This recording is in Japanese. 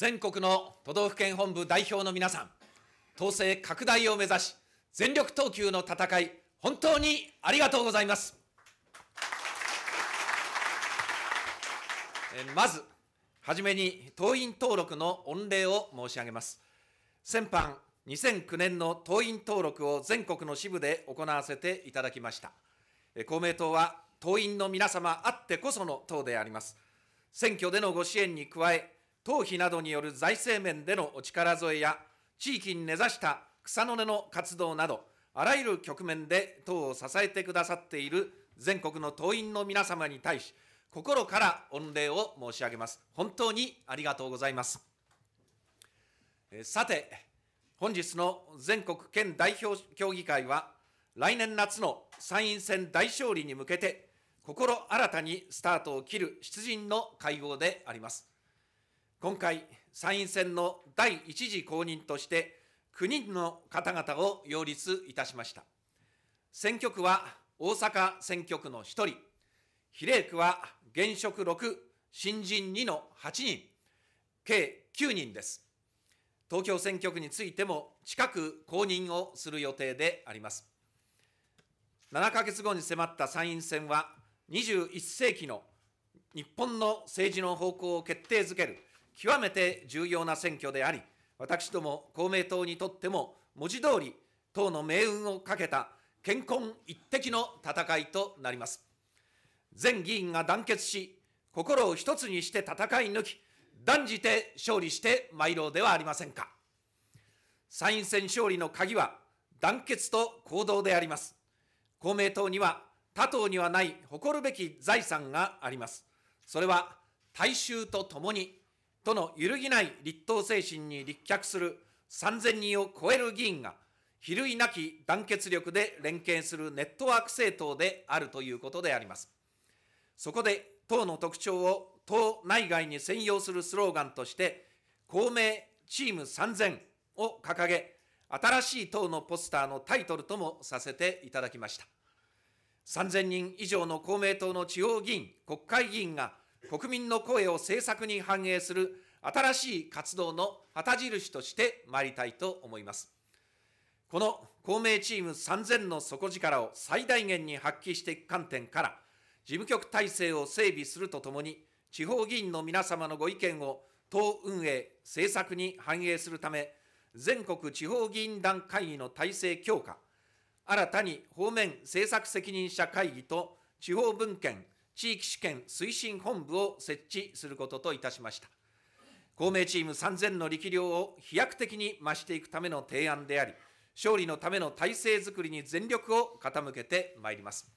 全国の都道府県本部代表の皆さん、党勢拡大を目指し、全力投球の戦い、本当にありがとうございます。まず、はじめに党員登録の御礼を申し上げます。先般、2009年の党員登録を全国の支部で行わせていただきました。公明党は党員の皆様あってこその党であります。選挙でのご支援に加え、党費などによる財政面でのお力添えや、地域に根ざした草の根の活動など、あらゆる局面で党を支えてくださっている全国の党員の皆様に対し、心から御礼を申し上げます。本当にありがとうございます。さて、本日の全国県代表協議会は、来年夏の参院選大勝利に向けて、心新たにスタートを切る出陣の会合であります。今回、参院選の第一次公認として、9人の方々を擁立いたしました。選挙区は大阪選挙区の1人、比例区は現職6、新人2の8人、計9人です。東京選挙区についても近く公認をする予定であります。7ヶ月後に迫った参院選は、21世紀の日本の政治の方向を決定づける極めて重要な選挙であり、私ども公明党にとっても、文字通り、党の命運をかけた健康一滴の戦いとなります。全議員が団結し、心を一つにして戦い抜き、断じて勝利して参ろうではありませんか。参院選勝利の鍵は、団結と行動であります。公明党には、他党にはない誇るべき財産があります。それは、大衆とともにとの揺るぎない立党精神に立脚する3000人を超える議員が、比類なき団結力で連携するネットワーク政党であるということであります。そこで、党の特徴を党内外に専用するスローガンとして、公明チーム3000を掲げ、新しい党のポスターのタイトルともさせていただきました。3000人以上の公明党の地方議員、国会議員が国民の声を政策に反映する新しい活動の旗印として参りたいと思います。この公明チーム3000の底力を最大限に発揮していく観点から、事務局体制を整備するとともに、地方議員の皆様のご意見を党運営、政策に反映するため、全国地方議員団会議の体制強化、新たに方面政策責任者会議と地方文献地域試験推進本部を設置することといたしました。公明チーム3000の力量を飛躍的に増していくための提案であり、勝利のための体制づくりに全力を傾けてまいります。